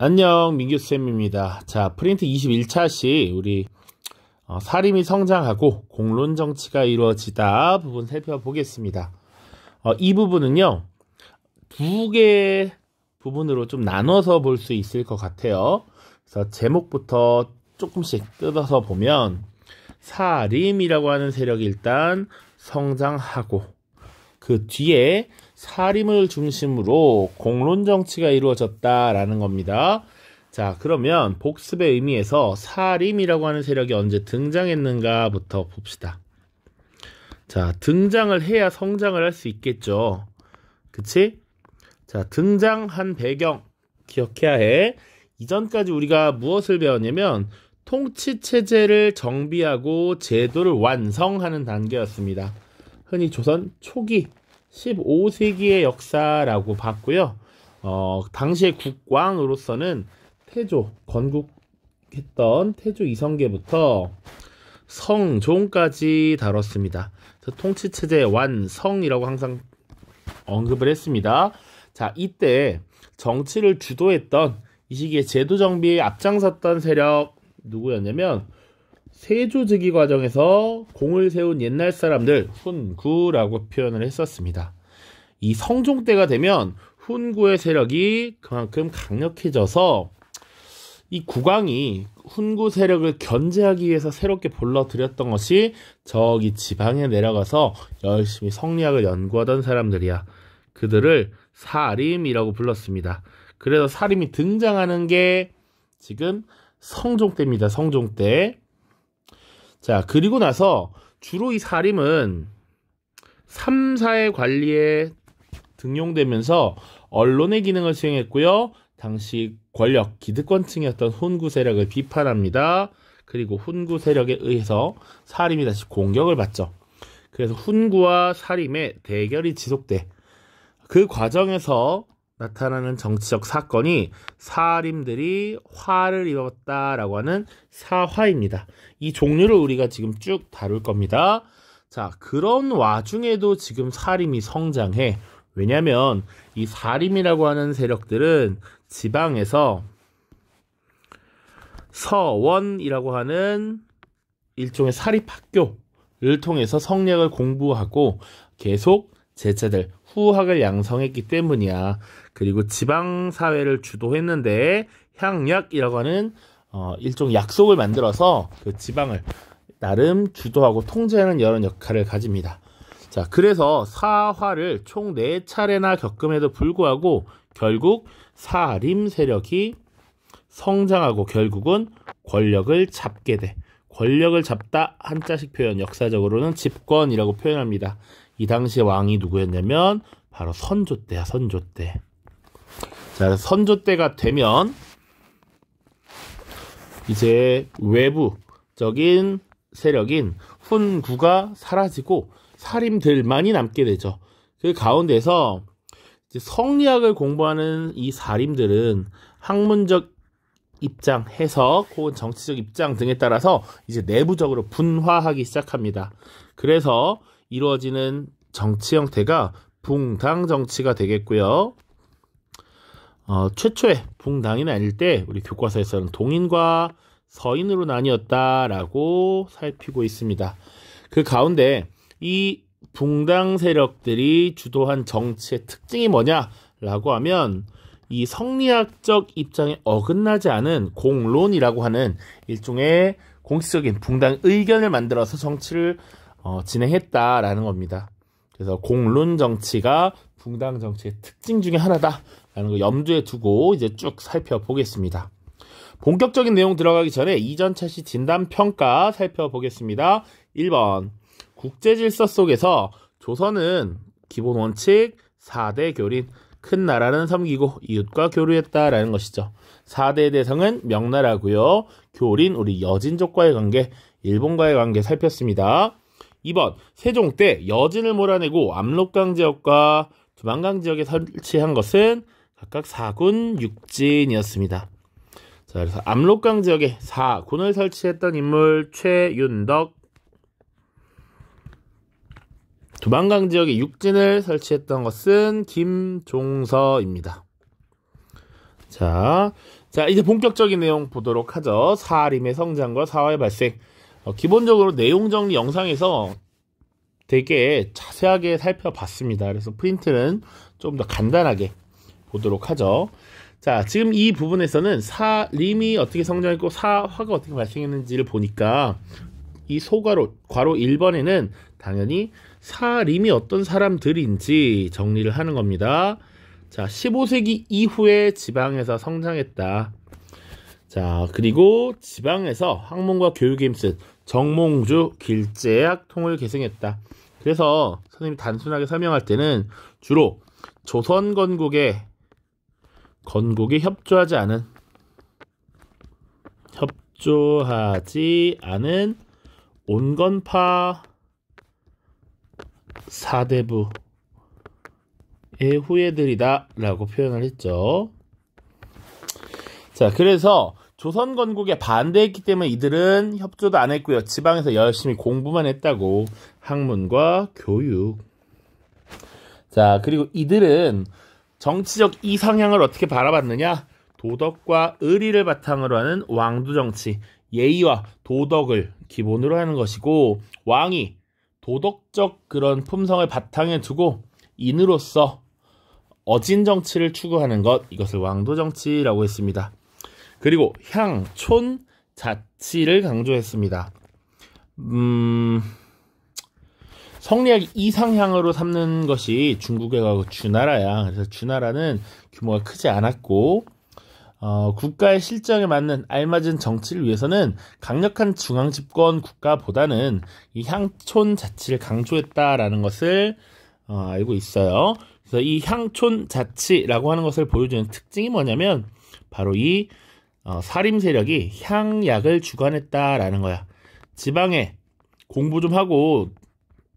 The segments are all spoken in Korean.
안녕 민규쌤입니다. 자 프린트 21차시 우리 어, 사림이 성장하고 공론 정치가 이루어지다 부분 살펴보겠습니다. 어, 이 부분은요 두 개 부분으로 좀 나눠서 볼 수 있을 것 같아요. 그래서 제목부터 조금씩 뜯어서 보면 사림이라고 하는 세력이 일단 성장하고 그 뒤에 사림을 중심으로 공론 정치가 이루어졌다라는 겁니다. 자, 그러면 복습의 의미에서 사림이라고 하는 세력이 언제 등장했는가부터 봅시다. 자, 등장을 해야 성장을 할 수 있겠죠. 그치? 자, 등장한 배경 기억해야 해. 이전까지 우리가 무엇을 배웠냐면 통치 체제를 정비하고 제도를 완성하는 단계였습니다. 흔히 조선 초기 15세기의 역사라고 봤고요. 어, 당시의 국왕으로서는 태조, 건국했던 태조 이성계부터 성종까지 다뤘습니다. 통치체제 완성이라고 항상 언급을 했습니다. 자, 이때 정치를 주도했던 이 시기에 제도 정비에 앞장섰던 세력 누구였냐면 세조지기 과정에서 공을 세운 옛날 사람들 훈구라고 표현을 했었습니다. 이 성종 때가 되면 훈구의 세력이 그만큼 강력해져서 이 국왕이 훈구 세력을 견제하기 위해서 새롭게 불러들였던 것이 저기 지방에 내려가서 열심히 성리학을 연구하던 사람들이야. 그들을 사림이라고 불렀습니다. 그래서 사림이 등장하는 게 지금 성종 때입니다. 성종 때. 자, 그리고 나서 주로 이 사림은 3사의 관리에 등용되면서 언론의 기능을 수행했고요. 당시 권력 기득권층이었던 혼구 세력을 비판합니다. 그리고 훈구 세력에 의해서 사림이 다시 공격을 받죠. 그래서 훈구와 사림의 대결이 지속돼. 그 과정에서 나타나는 정치적 사건이 사림들이 화를 입었다라고 하는 사화입니다. 이 종류를 우리가 지금 쭉 다룰 겁니다. 자, 그런 와중에도 지금 사림이 성장해. 왜냐면 이 사림이라고 하는 세력들은 지방에서 서원이라고 하는 일종의 사립학교를 통해서 성략을 공부하고 계속 제자들 후학을 양성했기 때문이야. 그리고 지방 사회를 주도했는데 향약이라고 하는 어, 일종 약속을 만들어서 그 지방을 나름 주도하고 통제하는 여러 역할을 가집니다. 자, 그래서 사화를 총 4차례나 겪음에도 불구하고 결국 사림 세력이 성장하고 결국은 권력을 잡게 돼. 권력을 잡다 한자식 표현, 역사적으로는 집권이라고 표현합니다. 이 당시에 왕이 누구였냐면 바로 선조 때야 선조 때. 자 선조 때가 되면 이제 외부적인 세력인 훈구가 사라지고 사림들만이 남게 되죠. 그 가운데서 이제 성리학을 공부하는 이 사림들은 학문적 입장, 해석 혹은 정치적 입장 등에 따라서 이제 내부적으로 분화하기 시작합니다. 그래서 이루어지는 정치 형태가 붕당 정치가 되겠고요. 어, 최초의 붕당이 날릴 때 우리 교과서에서는 동인과 서인으로 나뉘었다라고 살피고 있습니다. 그 가운데 이 붕당 세력들이 주도한 정치의 특징이 뭐냐라고 하면 이 성리학적 입장에 어긋나지 않은 공론이라고 하는 일종의 공식적인 붕당 의견을 만들어서 정치를 어, 진행했다라는 겁니다. 그래서 공론 정치가 붕당 정치의 특징 중의 하나다라는 걸 염두에 두고 이제 쭉 살펴보겠습니다. 본격적인 내용 들어가기 전에 이전차 시 진단 평가 살펴보겠습니다. 1번 국제 질서 속에서 조선은 기본 원칙 4대 교린 큰 나라는 섬기고 이웃과 교류했다라는 것이죠. 4대 대성은 명나라고요. 교린 우리 여진족과의 관계, 일본과의 관계 살폈습니다. 2번 세종 때 여진을 몰아내고 압록강 지역과 두만강 지역에 설치한 것은 각각 4군 6진이었습니다. 자, 그래서 압록강 지역에 4군을 설치했던 인물 최윤덕 두만강 지역에 6진을 설치했던 것은 김종서입니다. 자, 자 이제 본격적인 내용 보도록 하죠. 사림의 성장과 사화의 발생 어, 기본적으로 내용 정리 영상에서 되게 자세하게 살펴봤습니다. 그래서 프린트는 좀 더 간단하게 보도록 하죠. 자, 지금 이 부분에서는 사, 림이 어떻게 성장했고 사화가 어떻게 발생했는지를 보니까 이 소괄호, 괄호 1번에는 당연히 사림이 어떤 사람들인지 정리를 하는 겁니다. 자, 15세기 이후에 지방에서 성장했다. 자, 그리고 지방에서 학문과 교육에 힘쓴 정몽주 길재약 통을 계승했다. 그래서 선생님이 단순하게 설명할 때는 주로 조선 건국에 건국이 협조하지 않은 협조하지 않은 온건파 사대부의 후예들이다 라고 표현을 했죠. 자, 그래서 조선 건국에 반대했기 때문에 이들은 협조도 안 했고요. 지방에서 열심히 공부만 했다고 학문과 교육. 자, 그리고 이들은 정치적 이상향을 어떻게 바라봤느냐? 도덕과 의리를 바탕으로 하는 왕도 정치, 예의와 도덕을 기본으로 하는 것이고 왕이 도덕적 그런 품성을 바탕에 두고 인으로서 어진 정치를 추구하는 것 이것을 왕도 정치라고 했습니다. 그리고 향, 촌, 자치를 강조했습니다. 음, 성리학 이상향으로 삼는 것이 중국에 가고 주나라야. 그래서 주나라는 규모가 크지 않았고, 어, 국가의 실정에 맞는 알맞은 정치를 위해서는 강력한 중앙 집권 국가보다는 이 향촌 자치를 강조했다라는 것을 어, 알고 있어요. 그래서 이 향촌 자치라고 하는 것을 보여주는 특징이 뭐냐면 바로 이 어, 사림 세력이 향약을 주관했다라는 거야. 지방에 공부 좀 하고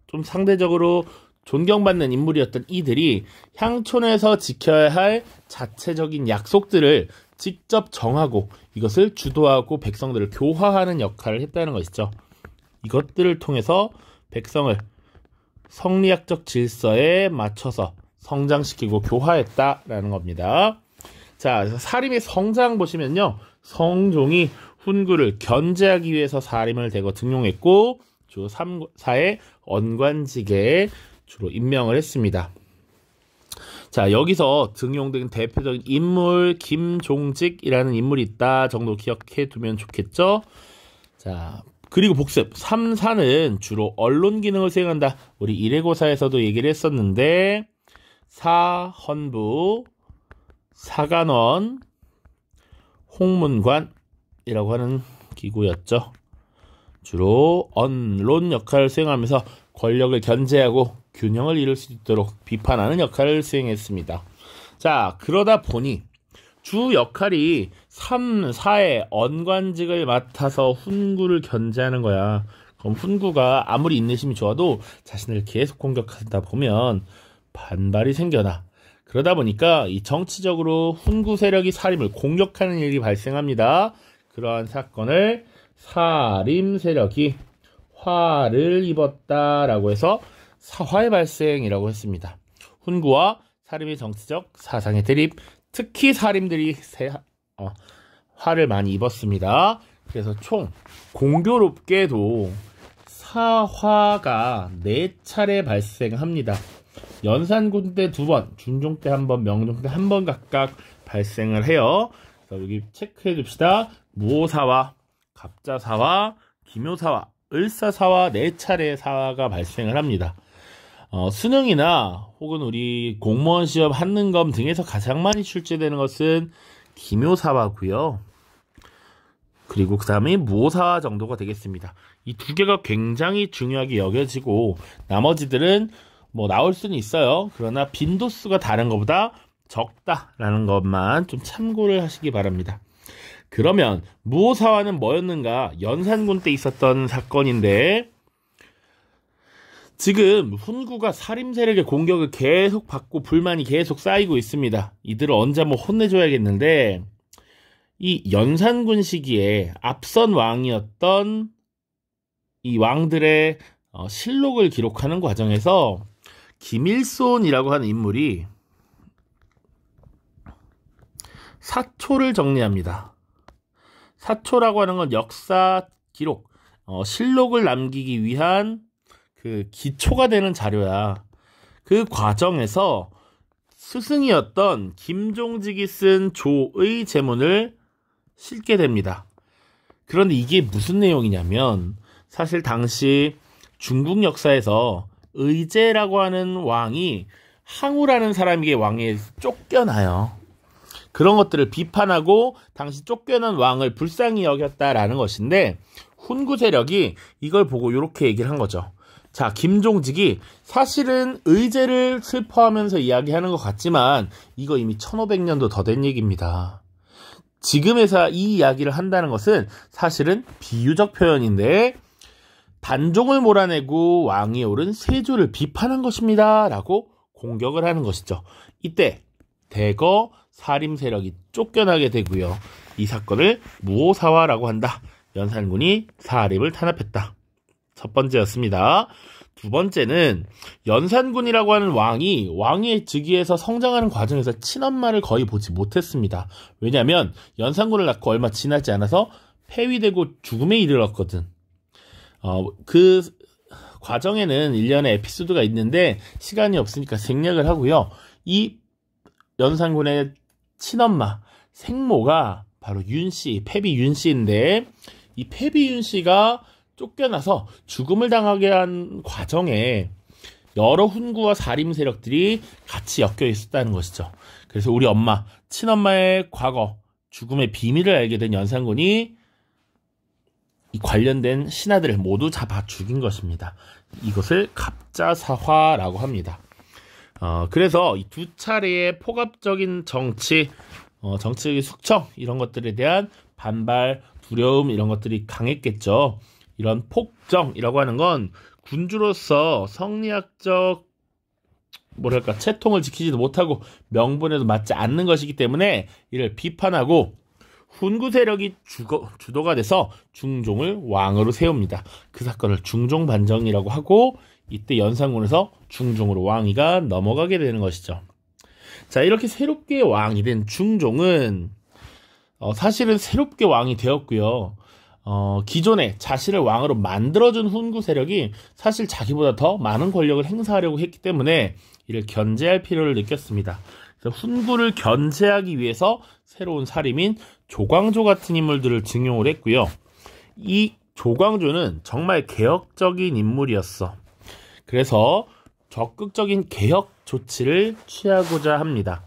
좀 상대적으로 존경받는 인물이었던 이들이 향촌에서 지켜야 할 자체적인 약속들을 직접 정하고 이것을 주도하고 백성들을 교화하는 역할을 했다는 것이죠. 이것들을 통해서 백성을 성리학적 질서에 맞춰서 성장시키고 교화했다라는 겁니다. 자, 사림의 성장 보시면요. 성종이 훈구를 견제하기 위해서 사림을 대거 등용했고 주 3사의 언관직에 주로 임명을 했습니다. 자, 여기서 등용된 대표적인 인물 김종직이라는 인물이 있다 정도 기억해 두면 좋겠죠? 자, 그리고 복습. 3사는 주로 언론 기능을 수행한다. 우리 일회고사에서도 얘기를 했었는데 사, 헌부, 사관원 홍문관이라고 하는 기구였죠. 주로 언론 역할을 수행하면서 권력을 견제하고 균형을 이룰 수 있도록 비판하는 역할을 수행했습니다. 자, 그러다 보니 주 역할이 3, 4의 언관직을 맡아서 훈구를 견제하는 거야. 그럼 훈구가 아무리 인내심이 좋아도 자신을 계속 공격하다 보면 반발이 생겨나 그러다 보니까 이 정치적으로 훈구 세력이 사림을 공격하는 일이 발생합니다. 그러한 사건을 사림 세력이 화를 입었다라고 해서 사화의 발생이라고 했습니다. 훈구와 사림의 정치적 사상의 대립, 특히 사림들이 세, 어, 화를 많이 입었습니다. 그래서 총 공교롭게도 사화가 4차례 발생합니다. 연산군 때 두 번, 중종때 한 번, 명종 때 한 번 각각 발생을 해요. 그래서 여기 체크해 줍시다. 무호사와 갑자사와 기묘사와 을사사와 네차례 사화가 발생을 합니다. 어, 수능이나 혹은 우리 공무원 시험 한능검 등에서 가장 많이 출제되는 것은 기묘사화고요. 그리고 그 다음에 무호사화 정도가 되겠습니다. 이 두 개가 굉장히 중요하게 여겨지고 나머지들은 뭐 나올 수는 있어요. 그러나 빈도수가 다른 것보다 적다라는 것만 좀 참고를 하시기 바랍니다. 그러면 무호사화는 뭐였는가? 연산군 때 있었던 사건인데 지금 훈구가 살림 세력의 공격을 계속 받고 불만이 계속 쌓이고 있습니다. 이들을 언제 한번 혼내줘야겠는데 이 연산군 시기에 앞선 왕이었던 이 왕들의 어, 실록을 기록하는 과정에서 김일손이라고 하는 인물이 사초를 정리합니다. 사초라고 하는 건 역사 기록, 어, 실록을 남기기 위한 그 기초가 되는 자료야. 그 과정에서 스승이었던 김종직이 쓴 조의 제문을 싣게 됩니다. 그런데 이게 무슨 내용이냐면 사실 당시 중국 역사에서 의제라고 하는 왕이 항우라는 사람에게 왕에 쫓겨나요. 그런 것들을 비판하고 당시 쫓겨난 왕을 불쌍히 여겼다라는 것인데 훈구 세력이 이걸 보고 이렇게 얘기를 한 거죠. 자, 김종직이 사실은 의제를 슬퍼하면서 이야기하는 것 같지만 이거 이미 1500년도 더 된 얘기입니다. 지금에서 이 이야기를 한다는 것은 사실은 비유적 표현인데 반종을 몰아내고 왕이 오른 세조를 비판한 것입니다. 라고 공격을 하는 것이죠. 이때 대거 사림 세력이 쫓겨나게 되고요. 이 사건을 무오사화라고 한다. 연산군이 사림을 탄압했다. 첫 번째였습니다. 두 번째는 연산군이라고 하는 왕이 왕의 즉위에서 성장하는 과정에서 친엄마를 거의 보지 못했습니다. 왜냐하면 연산군을 낳고 얼마 지나지 않아서 폐위되고 죽음에 이르렀거든. 어, 그 과정에는 일련의 에피소드가 있는데 시간이 없으니까 생략을 하고요. 이 연산군의 친엄마 생모가 바로 윤 씨, 패비 윤 씨인데 이 패비 윤 씨가 쫓겨나서 죽음을 당하게 한 과정에 여러 훈구와 사림 세력들이 같이 엮여 있었다는 것이죠. 그래서 우리 엄마, 친엄마의 과거, 죽음의 비밀을 알게 된 연산군이 관련된 신하들을 모두 잡아 죽인 것입니다. 이것을 갑자사화라고 합니다. 어, 그래서 이 두 차례의 포갑적인 정치, 어, 정치의 숙청 이런 것들에 대한 반발, 두려움 이런 것들이 강했겠죠. 이런 폭정이라고 하는 건 군주로서 성리학적 뭐랄까 채통을 지키지도 못하고 명분에도 맞지 않는 것이기 때문에 이를 비판하고 훈구 세력이 주거, 주도가 돼서 중종을 왕으로 세웁니다. 그 사건을 중종 반정이라고 하고 이때 연산군에서 중종으로 왕위가 넘어가게 되는 것이죠. 자 이렇게 새롭게 왕이 된 중종은 어, 사실은 새롭게 왕이 되었고요. 어, 기존에 자신을 왕으로 만들어준 훈구 세력이 사실 자기보다 더 많은 권력을 행사하려고 했기 때문에 이를 견제할 필요를 느꼈습니다. 훈부를 견제하기 위해서 새로운 사림인 조광조 같은 인물들을 증용을 했고요. 이 조광조는 정말 개혁적인 인물이었어. 그래서 적극적인 개혁 조치를 취하고자 합니다.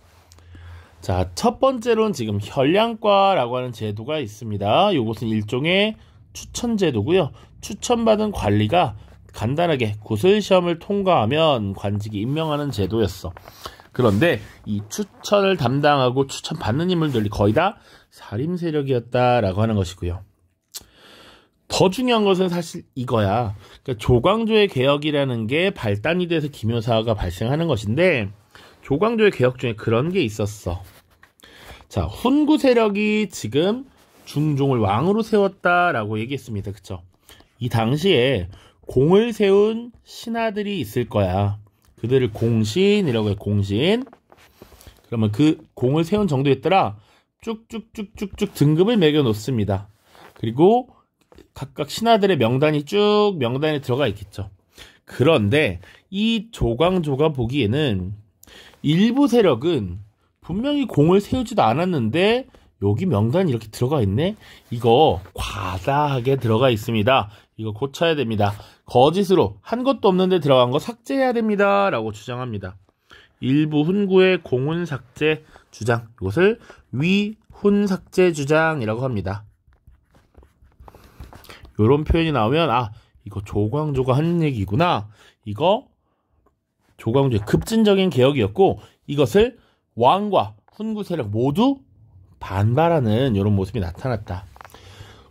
자, 첫 번째로는 지금 현량과라고 하는 제도가 있습니다. 이것은 일종의 추천 제도고요. 추천받은 관리가 간단하게 구슬 시험을 통과하면 관직이 임명하는 제도였어. 그런데 이 추천을 담당하고 추천받는 인물들이 거의 다사림 세력이었다라고 하는 것이고요. 더 중요한 것은 사실 이거야. 그러니까 조광조의 개혁이라는 게 발단이 돼서 기묘사가 발생하는 것인데 조광조의 개혁 중에 그런 게 있었어. 자, 훈구 세력이 지금 중종을 왕으로 세웠다라고 얘기했습니다. 그쵸? 이 당시에 공을 세운 신하들이 있을 거야. 그들을 공신이라고 해요. 공신. 그러면 그 공을 세운 정도에 따라 쭉쭉쭉쭉쭉 등급을 매겨 놓습니다. 그리고 각각 신하들의 명단이 쭉 명단에 들어가 있겠죠. 그런데 이 조광조가 보기에는 일부 세력은 분명히 공을 세우지도 않았는데 여기 명단 이렇게 들어가 있네? 이거 과다하게 들어가 있습니다. 이거 고쳐야 됩니다. 거짓으로 한 것도 없는데 들어간 거 삭제해야 됩니다. 라고 주장합니다. 일부 훈구의 공훈 삭제 주장 이것을 위훈 삭제 주장이라고 합니다. 이런 표현이 나오면 아 이거 조광조가 하는 얘기구나. 이거 조광조의 급진적인 개혁이었고 이것을 왕과 훈구 세력 모두 반발하는 이런 모습이 나타났다.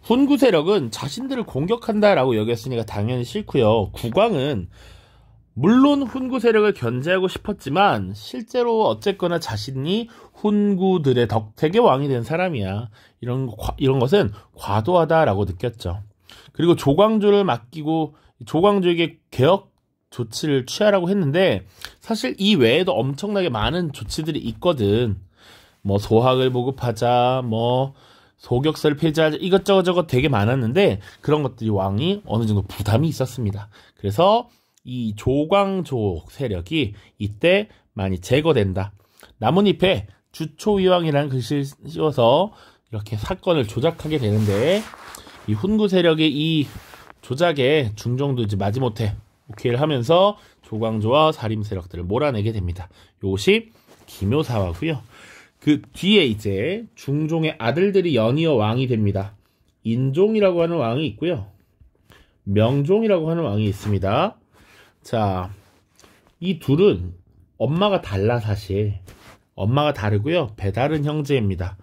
훈구 세력은 자신들을 공격한다라고 여겼으니까 당연히 싫고요. 국왕은 물론 훈구 세력을 견제하고 싶었지만 실제로 어쨌거나 자신이 훈구들의 덕택의 왕이 된 사람이야. 이런 이런 것은 과도하다라고 느꼈죠. 그리고 조광조를 맡기고 조광조에게 개혁 조치를 취하라고 했는데 사실 이 외에도 엄청나게 많은 조치들이 있거든. 뭐 소학을 보급하자, 뭐 소격설를 폐지하자 이것저것 저것 되게 많았는데 그런 것들이 왕이 어느 정도 부담이 있었습니다. 그래서 이 조광조 세력이 이때 많이 제거된다. 나뭇잎에 주초위왕이라는 글씨를 씌워서 이렇게 사건을 조작하게 되는데 이 훈구 세력의 이 조작에 중종도 이제 마지못해 오케이를 하면서 조광조와 사림 세력들을 몰아내게 됩니다. 이것이 기묘사화고요. 그 뒤에 이제 중종의 아들들이 연이어 왕이 됩니다. 인종이라고 하는 왕이 있고요. 명종이라고 하는 왕이 있습니다. 자, 이 둘은 엄마가 달라 사실. 엄마가 다르고요. 배다른 형제입니다.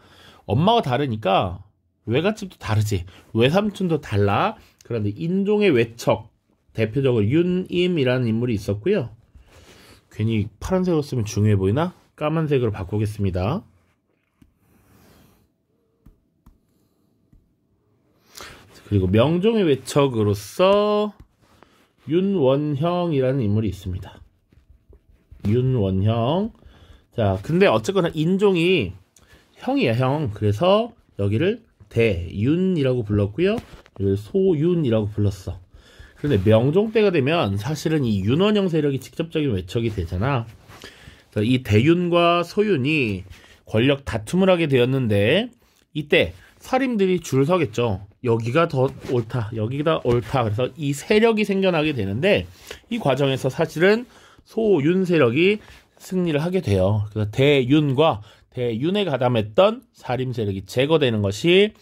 엄마가 다르니까 외갓집도 다르지. 외삼촌도 달라. 그런데 인종의 외척 대표적으로 윤임이라는 인물이 있었고요. 괜히 파란색으로 쓰면 중요해 보이나? 까만색으로 바꾸겠습니다. 그리고 명종의 외척으로서 윤원형이라는 인물이 있습니다. 윤원형. 자, 근데 어쨌거나 인종이 형이야, 형. 그래서 여기를 대윤이라고 불렀고요. 여기를 소윤이라고 불렀어. 그런데 명종 때가 되면 사실은 이 윤원형 세력이 직접적인 외척이 되잖아. 이 대윤과 소윤이 권력 다툼을 하게 되었는데 이때 사림들이 줄 서겠죠. 여기가 더 옳다, 여기가 옳다. 그래서 이 세력이 생겨나게 되는데 이 과정에서 사실은 소윤 세력이 승리를 하게 돼요. 그래서 대윤과 대윤에 가담했던 사림 세력이 제거되는 것이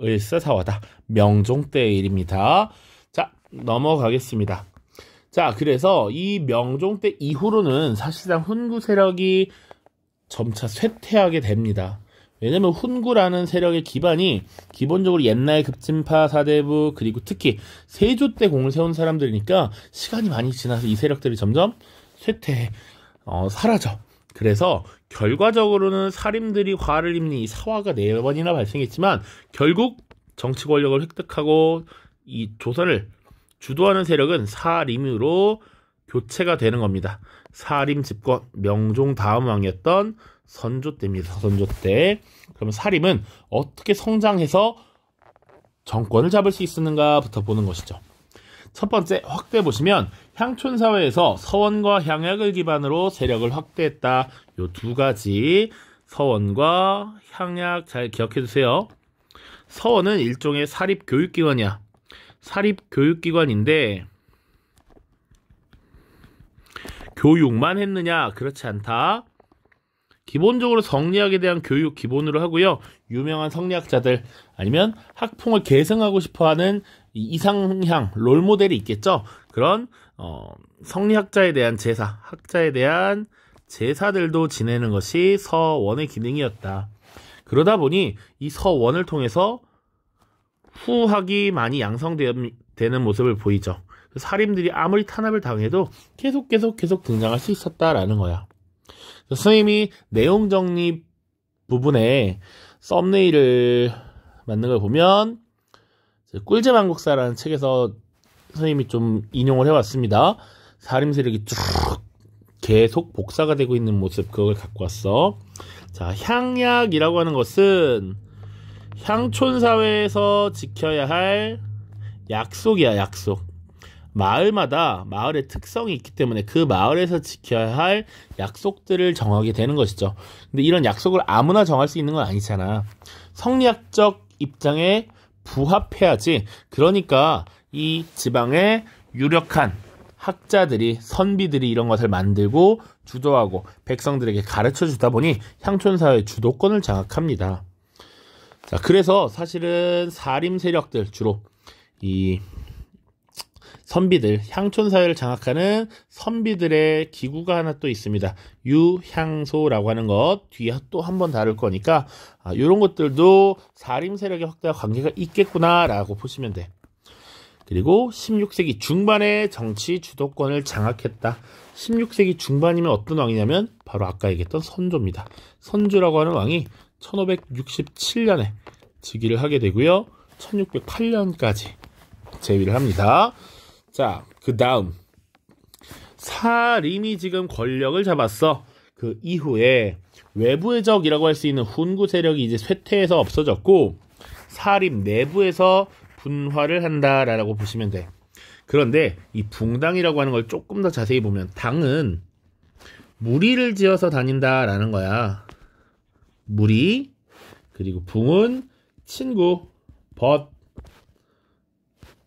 을사사화다. 명종 때의 일입니다. 자, 넘어가겠습니다. 자, 그래서 이 명종 때 이후로는 사실상 훈구 세력이 점차 쇠퇴하게 됩니다. 왜냐면 훈구라는 세력의 기반이 기본적으로 옛날 급진파 사대부 그리고 특히 세조 때 공을 세운 사람들이니까 시간이 많이 지나서 이 세력들이 점점 쇠퇴해 어, 사라져. 그래서 결과적으로는 사림들이 화를 입는 이 사화가 네 번이나 발생했지만 결국 정치 권력을 획득하고 이 조선을 주도하는 세력은 사림으로 교체가 되는 겁니다. 사림 집권 명종 다음 왕이었던 선조 때입니다. 선조 때. 그러면 사림은 어떻게 성장해서 정권을 잡을 수 있었는가부터 보는 것이죠. 첫 번째 확대 보시면 향촌 사회에서 서원과 향약을 기반으로 세력을 확대했다. 요두 가지 서원과 향약 잘 기억해 주세요 서원은 일종의 사립 교육기관이야. 사립 교육기관인데 교육만 했느냐? 그렇지 않다. 기본적으로 성리학에 대한 교육 기본으로 하고요. 유명한 성리학자들 아니면 학풍을 계승하고 싶어하는 이상향 롤 모델이 있겠죠. 그런 어, 성리학자에 대한 제사, 학자에 대한 제사들도 지내는 것이 서원의 기능이었다. 그러다 보니 이 서원을 통해서 후학이 많이 양성되는 모습을 보이죠. 사림들이 아무리 탄압을 당해도 계속 계속 계속 등장할 수 있었다라는 거야. 선생님이 내용 정리 부분에 썸네일을 만든 걸 보면 꿀잼 한국사라는 책에서 선생님이 좀 인용을 해왔습니다. 사림 세력이 쭉 계속 복사가 되고 있는 모습 그걸 갖고 왔어. 자, 향약이라고 하는 것은 향촌 사회에서 지켜야 할 약속이야, 약속. 마을마다 마을의 특성이 있기 때문에 그 마을에서 지켜야 할 약속들을 정하게 되는 것이죠. 근데 이런 약속을 아무나 정할 수 있는 건 아니잖아. 성리학적 입장에 부합해야지. 그러니까 이 지방의 유력한 학자들이 선비들이 이런 것을 만들고 주도하고 백성들에게 가르쳐 주다 보니 향촌 사회의 주도권을 장악합니다. 자, 그래서 사실은 사림 세력들 주로 이 선비들, 향촌 사회를 장악하는 선비들의 기구가 하나 또 있습니다. 유향소라고 하는 것 뒤에 또 한 번 다룰 거니까 아, 이런 것들도 사림 세력의 확대와 관계가 있겠구나라고 보시면 돼. 그리고 16세기 중반에 정치 주도권을 장악했다. 16세기 중반이면 어떤 왕이냐면 바로 아까 얘기했던 선조입니다. 선조라고 하는 왕이 1567년에 즉위를 하게 되고요. 1608년까지 재위를 합니다. 자, 그 다음. 사림이 지금 권력을 잡았어. 그 이후에 외부의 적이라고 할 수 있는 훈구 세력이 이제 쇠퇴해서 없어졌고 사림 내부에서 분화를 한다라고 보시면 돼. 그런데 이 붕당이라고 하는 걸 조금 더 자세히 보면 당은 무리를 지어서 다닌다라는 거야. 무리 그리고 붕은 친구 벗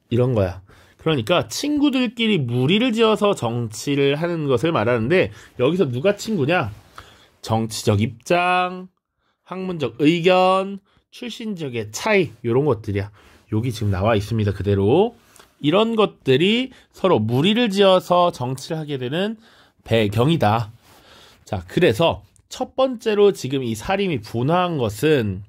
이런 거야. 그러니까 친구들끼리 무리를 지어서 정치를 하는 것을 말하는데 여기서 누가 친구냐? 정치적 입장, 학문적 의견, 출신적의 차이 이런 것들이야. 여기 지금 나와 있습니다. 그대로 이런 것들이 서로 무리를 지어서 정치를 하게 되는 배경이다. 자, 그래서 첫 번째로 지금 이 사림이 분화한 것은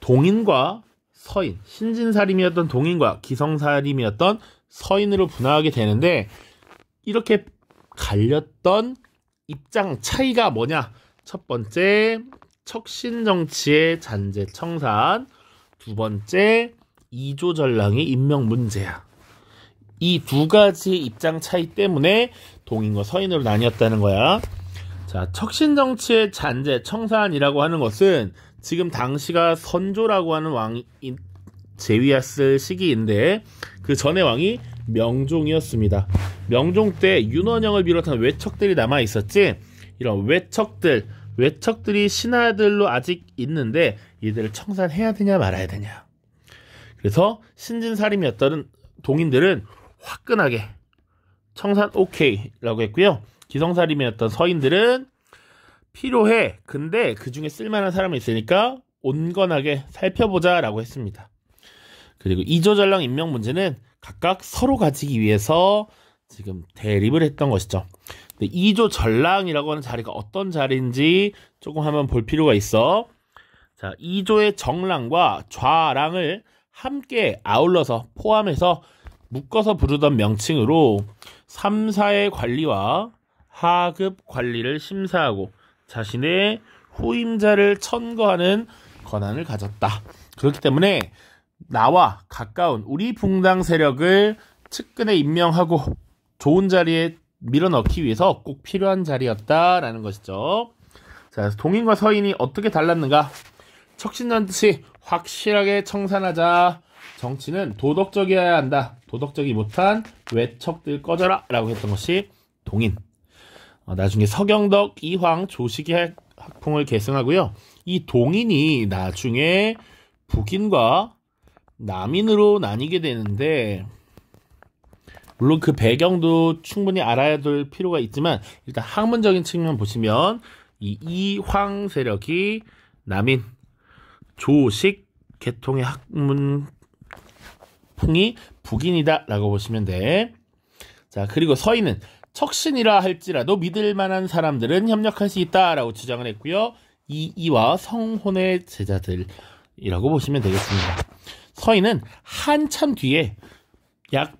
동인과 서인, 신진살림이었던 동인과 기성살림이었던 서인으로 분화하게 되는데 이렇게 갈렸던 입장 차이가 뭐냐? 첫 번째 척신 정치의 잔재 청산, 두 번째 이조 전랑의 임명 문제야. 이 두 가지 입장 차이 때문에 동인과 서인으로 나뉘었다는 거야. 자, 척신 정치의 잔재 청산이라고 하는 것은 지금 당시가 선조라고 하는 왕이 제위했을 시기인데 그 전의 왕이 명종이었습니다. 명종 때 윤원영을 비롯한 외척들이 남아 있었지 이런 외척들 외척들이 신하들로 아직 있는데 이들을 청산해야 되냐 말아야 되냐. 그래서 신진사림이었던 동인들은 화끈하게 청산 오케이라고 했고요. 기성사림이었던 서인들은 필요해. 근데 그 중에 쓸만한 사람이 있으니까 온건하게 살펴보자 라고 했습니다. 그리고 이조전랑 임명 문제는 각각 서로 가지기 위해서 지금 대립을 했던 것이죠. 근데 2조 전랑이라고 하는 자리가 어떤 자리인지 조금 한번 볼 필요가 있어. 자, 2조의 정랑과 좌랑을 함께 아울러서 포함해서 묶어서 부르던 명칭으로 3사의 관리와 하급 관리를 심사하고 자신의 후임자를 천거하는 권한을 가졌다. 그렇기 때문에 나와 가까운 우리 붕당 세력을 측근에 임명하고 좋은 자리에 밀어넣기 위해서 꼭 필요한 자리였다라는 것이죠. 자, 동인과 서인이 어떻게 달랐는가? 척신전치 확실하게 청산하자. 정치는 도덕적이어야 한다. 도덕적이 못한 외척들 꺼져라. 라고 했던 것이 동인. 어, 나중에 서경덕, 이황, 조식의 학풍을 계승하고요. 이 동인이 나중에 북인과 남인으로 나뉘게 되는데 물론 그 배경도 충분히 알아야 될 필요가 있지만 일단 학문적인 측면 보시면 이 이황 세력이 남인 조식 계통의 학문 풍이 북인이다라고 보시면 돼. 자 그리고 서인은 척신이라 할지라도 믿을 만한 사람들은 협력할 수 있다라고 주장을 했고요. 이이와 성혼의 제자들이라고 보시면 되겠습니다. 서인은 한참 뒤에 약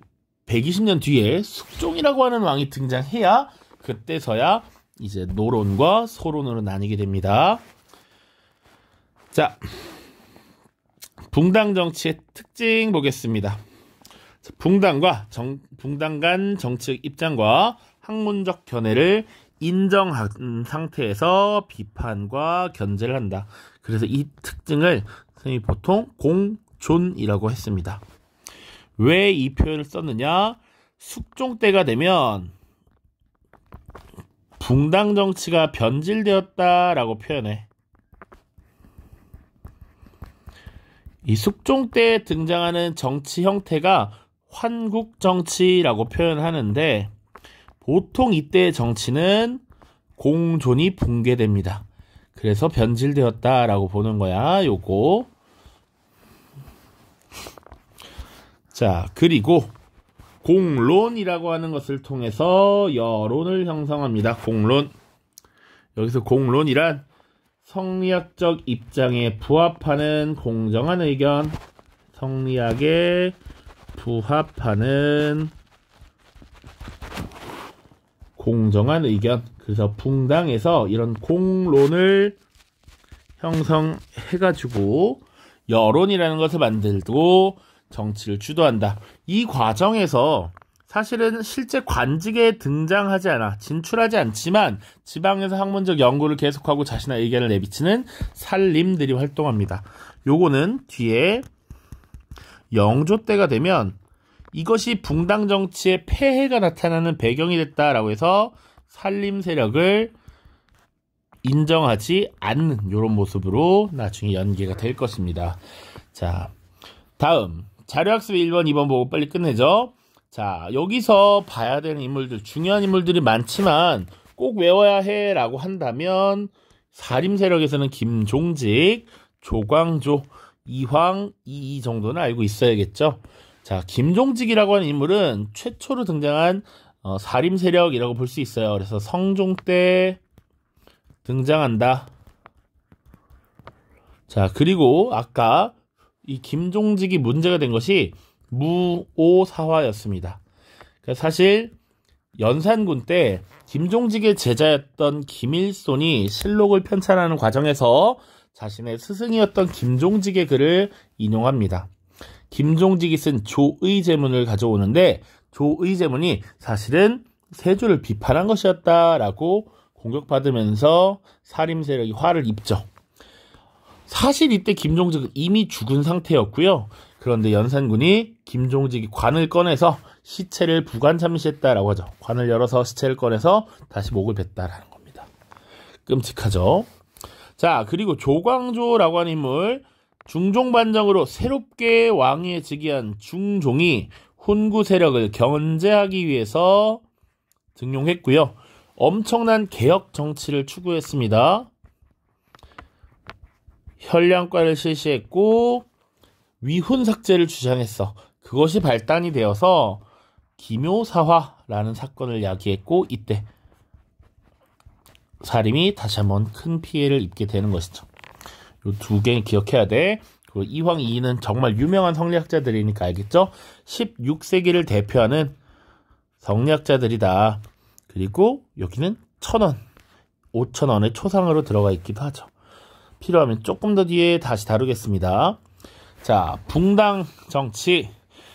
120년 뒤에 숙종이라고 하는 왕이 등장해야 그때서야 이제 노론과 소론으로 나뉘게 됩니다. 자, 붕당 정치의 특징 보겠습니다. 붕당과 정, 붕당 간 정치적 입장과 학문적 견해를 인정한 상태에서 비판과 견제를 한다. 그래서 이 특징을 선생님이 보통 공존이라고 했습니다. 왜 이 표현을 썼느냐? 숙종 때가 되면 붕당 정치가 변질되었다라고 표현해. 이 숙종 때 등장하는 정치 형태가 환국 정치라고 표현하는데 보통 이때의 정치는 공존이 붕괴됩니다. 그래서 변질되었다라고 보는 거야. 요거. 자, 그리고 공론이라고 하는 것을 통해서 여론을 형성합니다. 공론. 여기서 공론이란 성리학적 입장에 부합하는 공정한 의견, 성리학의 부합하는 공정한 의견. 그래서 붕당에서 이런 공론을 형성해가지고 여론이라는 것을 만들고 정치를 주도한다. 이 과정에서 사실은 실제 관직에 등장하지 않아 진출하지 않지만 지방에서 학문적 연구를 계속하고 자신의 의견을 내비치는 살림들이 활동합니다. 요거는 뒤에 영조 때가 되면 이것이 붕당 정치의 폐해가 나타나는 배경이 됐다라고 해서 산림 세력을 인정하지 않는 이런 모습으로 나중에 연계가 될 것입니다. 자, 다음 자료학습 1번, 2번 보고 빨리 끝내죠. 자, 여기서 봐야 되는 인물들, 중요한 인물들이 많지만 꼭 외워야 해라고 한다면 사림 세력에서는 김종직, 조광조, 이황, 이이 정도는 알고 있어야겠죠. 자, 김종직이라고 하는 인물은 최초로 등장한 어, 사림 세력이라고 볼 수 있어요. 그래서 성종 때 등장한다. 자, 그리고 아까 이 김종직이 문제가 된 것이 무오사화였습니다. 그러니까 사실 연산군 때 김종직의 제자였던 김일손이 실록을 편찬하는 과정에서 자신의 스승이었던 김종직의 글을 인용합니다. 김종직이 쓴 조의제문을 가져오는데 조의제문이 사실은 세조를 비판한 것이었다라고 공격받으면서 사림 세력이 화를 입죠. 사실 이때 김종직은 이미 죽은 상태였고요. 그런데 연산군이 김종직이 관을 꺼내서 시체를 부관 참시했다라고 하죠. 관을 열어서 시체를 꺼내서 다시 목을 뱉다라는 겁니다. 끔찍하죠. 자, 그리고 조광조라고 하는 인물 중종반정으로 새롭게 왕위에 즉위한 중종이 훈구 세력을 견제하기 위해서 등용했고요. 엄청난 개혁 정치를 추구했습니다. 혈량과를 실시했고 위훈 삭제를 주장했어. 그것이 발단이 되어서 기묘사화라는 사건을 야기했고 이때 사림이 다시 한번 큰 피해를 입게 되는 것이죠. 요두개 기억해야 돼. 그리고 이황 이인은 정말 유명한 성리학자들이니까 알겠죠? 16세기를 대표하는 성리학자들이다. 그리고 여기는 천원, 오천원의 초상으로 들어가 있기도 하죠. 필요하면 조금 더 뒤에 다시 다루겠습니다. 자, 붕당 정치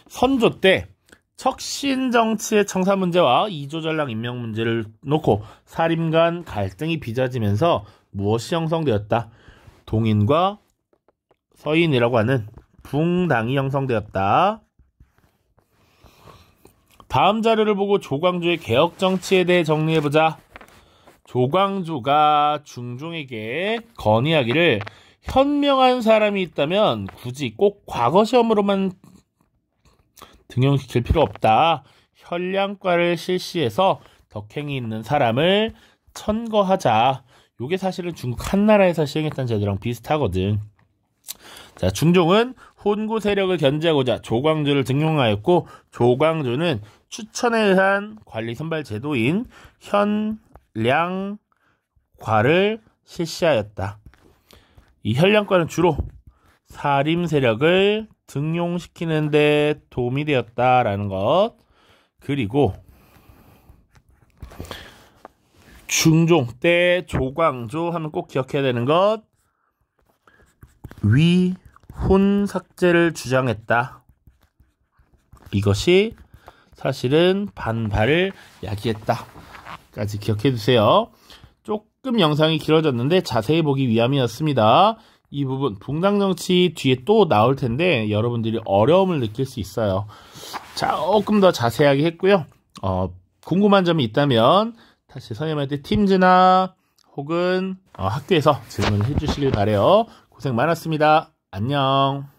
선조 때 척신 정치의 청사 문제와 이조전랑 임명 문제를 놓고 사림 간 갈등이 빚어지면서 무엇이 형성되었다? 동인과 서인이라고 하는 붕당이 형성되었다. 다음 자료를 보고 조광조의 개혁 정치에 대해 정리해보자. 조광조가 중종에게 건의하기를 현명한 사람이 있다면 굳이 꼭 과거 시험으로만 등용시킬 필요 없다. 현량과를 실시해서 덕행이 있는 사람을 천거하자. 요게 사실은 중국 한나라에서 시행했던 제도랑 비슷하거든. 자, 중종은 혼구 세력을 견제하고자 조광조를 등용하였고 조광조는 추천에 의한 관리 선발 제도인 현량과를 실시하였다. 이 현량과는 주로 사림 세력을 등용시키는데 도움이 되었다라는 것. 그리고 중종 때 조광조 하면 꼭 기억해야 되는 것. 위훈 삭제를 주장했다. 이것이 사실은 반발을 야기했다. 까지 기억해 주세요. 조금 영상이 길어졌는데 자세히 보기 위함이었습니다. 이 부분 붕당 정치 뒤에 또 나올 텐데 여러분들이 어려움을 느낄 수 있어요. 조금 더 자세하게 했고요. 어, 궁금한 점이 있다면 다시 선생님한테 팀즈나 혹은 어, 학교에서 질문해 주시길 바래요. 고생 많았습니다. 안녕.